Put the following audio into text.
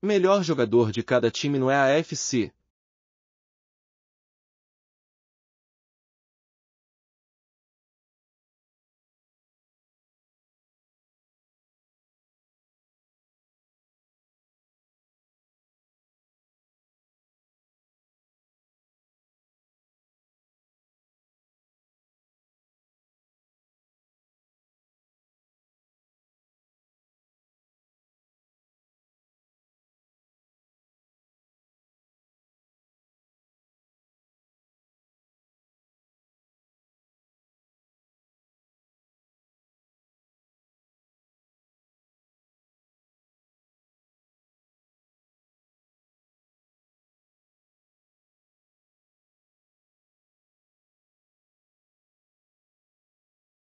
Melhor jogador de cada time no EAFC.